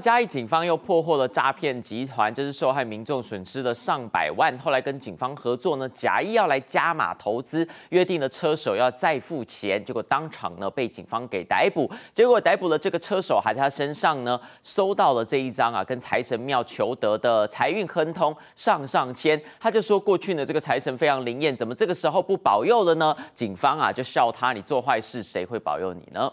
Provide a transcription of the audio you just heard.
嘉义警方又破获了诈骗集团，这是受害民众损失了上百万。后来跟警方合作呢，假意要来加码投资，约定的车手要再付钱，结果当场呢被警方给逮捕。结果逮捕了这个车手，还在他身上呢搜到了这一张啊，跟财神庙求得的财运亨通上上签。他就说过去呢这个财神非常灵验，怎么这个时候不保佑了呢？警方啊就笑他，你做坏事，谁会保佑你呢？